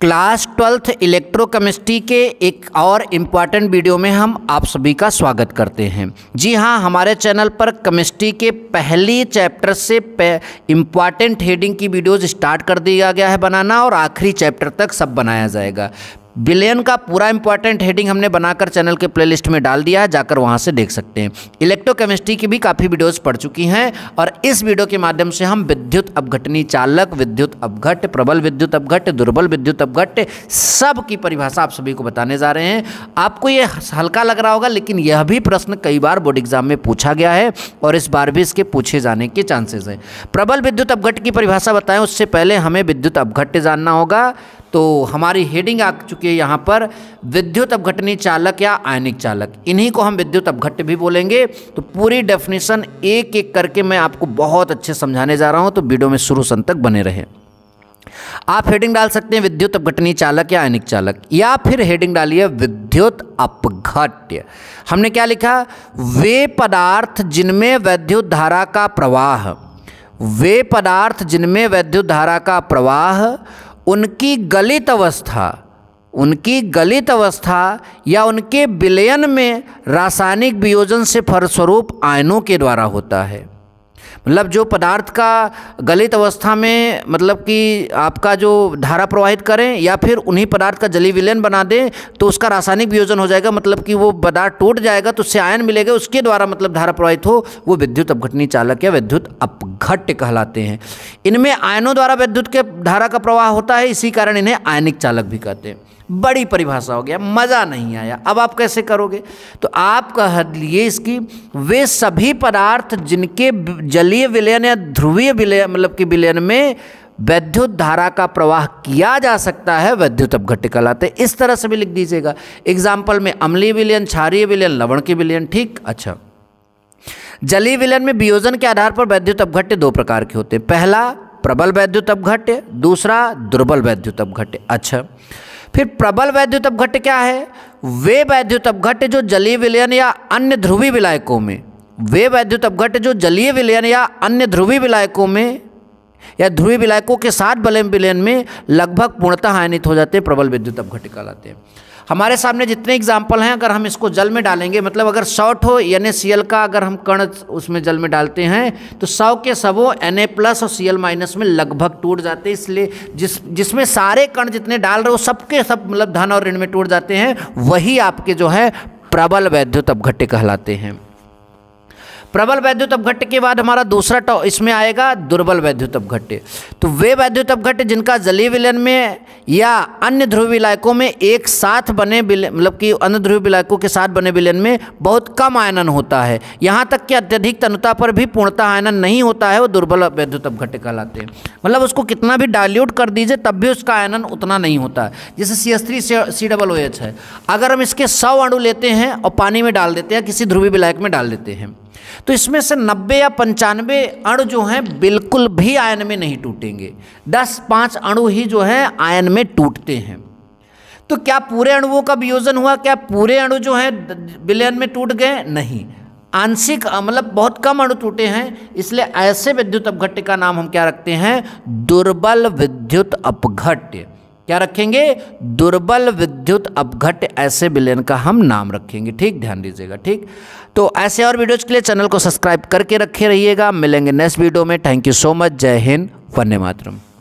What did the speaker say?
class twelfth electrochemistry के एक और इम्पॉर्टेंट वीडियो में हम आप सभी का स्वागत करते हैं जी हाँ हमारे चैनल पर केमिस्ट्री के पहले चैप्टर से इम्पॉर्टेंट हेडिंग की वीडियोज स्टार्ट कर दिया गया है बनाना और आखिरी चैप्टर तक सब बनाया जाएगा बिलियन का पूरा इंपॉर्टेंट हेडिंग हमने बनाकर चैनल के प्लेलिस्ट में डाल दिया है जाकर वहाँ से देख सकते हैं इलेक्ट्रोकेमिस्ट्री की भी काफ़ी वीडियोज़ पड़ चुकी हैं और इस वीडियो के माध्यम से हम विद्युत अपघटनी चालक विद्युत अपघट प्रबल विद्युत अपघट दुर्बल विद्युत अपघट सब की परिभाषा आप सभी को बताने जा रहे हैं आपको ये हल्का लग रहा होगा लेकिन यह भी प्रश्न कई बार बोर्ड एग्जाम में पूछा गया है और इस बार भी इसके पूछे जाने के चांसेस हैं प्रबल विद्युत अपघट की परिभाषा बताएं उससे पहले हमें विद्युत अपघट जानना होगा तो हमारी हेडिंग आ चुकी है यहाँ पर विद्युत अपघटनी चालक या आयनिक चालक इन्हीं को हम विद्युत अपघट्य भी बोलेंगे तो पूरी डेफिनेशन एक एक करके मैं आपको बहुत अच्छे समझाने जा रहा हूँ तो वीडियो में शुरू सन तक बने रहे आप हेडिंग डाल सकते हैं विद्युत अपघटनी चालक या आयनिक चालक या फिर हेडिंग डालिए विद्युत अपघट्य हमने क्या लिखा वे पदार्थ जिनमें वैद्युत धारा का प्रवाह वे पदार्थ जिनमें वैद्युत धारा का प्रवाह उनकी गलित अवस्था उनकी गलित अवस्था या उनके विलयन में रासायनिक वियोजन से फलस्वरूप आयनों के द्वारा होता है मतलब जो पदार्थ का गलित अवस्था में मतलब कि आपका जो धारा प्रवाहित करें या फिर उन्हीं पदार्थ का जली विलयन बना दें तो उसका रासायनिक वियोजन हो जाएगा मतलब कि वो पदार्थ टूट जाएगा तो उससे आयन मिलेगा उसके द्वारा मतलब धारा प्रवाहित हो वो विद्युत अपघटनी चालक या विद्युत अपघट्य कहलाते हैं इनमें आयनों द्वारा विद्युत के धारा का प्रवाह होता है इसी कारण इन्हें आयनिक चालक भी कहते हैं बड़ी परिभाषा हो गया मज़ा नहीं आया अब आप कैसे करोगे तो आप कह लिए इसकी वे सभी पदार्थ जिनके जलीय विलयन या ध्रुवीय विलय मतलब कि विलयन में वैद्युत धारा का प्रवाह किया जा सकता है वैद्युत अपघट्य कहलाते तो इस तरह से भी लिख दीजिएगा एग्जाम्पल में अम्लीय विलयन क्षारीय विलयन लवण के विलयन ठीक अच्छा जलीय विलयन में वियोजन के आधार पर वैद्युत अपघट्य दो प्रकार के होते हैं पहला प्रबल वैद्युत अपघट्य दूसरा दुर्बल वैद्युत अपघट्य अच्छा फिर प्रबल वैद्युत अपघट्य क्या है वे वैद्युत अपघट्य जो जलीय विलयन या अन्य ध्रुवी विलायकों में वे वैद्युत अपघट जो जलीय विलयन या अन्य ध्रुवी विलायकों में या ध्रुवी विलायकों के साथ बलम विलयन में लगभग पूर्णतः हानित हो जाते हैं प्रबल विद्युत अपघट कहलाते हैं हमारे सामने जितने एग्जाम्पल हैं अगर हम इसको जल में डालेंगे मतलब अगर सौ ठो एन का अगर हम कण उसमें जल में डालते हैं तो सौ के सबों एन प्लस और सी माइनस में लगभग टूट जाते हैं इसलिए जिस जिसमें सारे कण जितने डाल रहे हो सबके सब, सब मतलब धन और ऋण में टूट जाते हैं वही आपके जो है प्रबल वैद्युत अपघट्य कहलाते हैं प्रबल वैद्युत अपघट के बाद हमारा दूसरा टॉ इसमें आएगा दुर्बल वैद्युत अपघट तो वे वैद्युत अपघट जिनका जलीय विलयन में या अन्य ध्रुव विलायकों में एक साथ बने मतलब कि अन्य ध्रुव विलायकों के साथ बने विलयन में बहुत कम आयनन होता है यहाँ तक कि अत्यधिक तनुता पर भी पूर्णता आयनन नहीं होता है वो दुर्बल वैद्युत अपघट कहलाते हैं मतलब उसको कितना भी डायल्यूट कर दीजिए तब भी उसका आयनन उतना नहीं होता जैसे C S three C double O H है अगर हम इसके सौ अणु लेते हैं और पानी में डाल देते हैं किसी ध्रुवी विलायक में डाल देते हैं तो इसमें से 90 या पंचानवे अणु जो हैं बिल्कुल भी आयन में नहीं टूटेंगे 10 पाँच अणु ही जो हैं आयन में टूटते हैं तो क्या पूरे अणुओं का वियोजन हुआ क्या पूरे अणु जो हैं विलयन में टूट गए नहीं आंशिक मतलब बहुत कम अणु टूटे हैं इसलिए ऐसे विद्युत अपघट्य का नाम हम क्या रखते हैं दुर्बल विद्युत अपघट्य क्या रखेंगे दुर्बल विद्युत अपघट ऐसे विलयन का हम नाम रखेंगे ठीक ध्यान दीजिएगा ठीक तो ऐसे और वीडियोज के लिए चैनल को सब्सक्राइब करके रखे रहिएगा मिलेंगे नेक्स्ट वीडियो में थैंक यू सो मच जय हिंद वन्य मातरम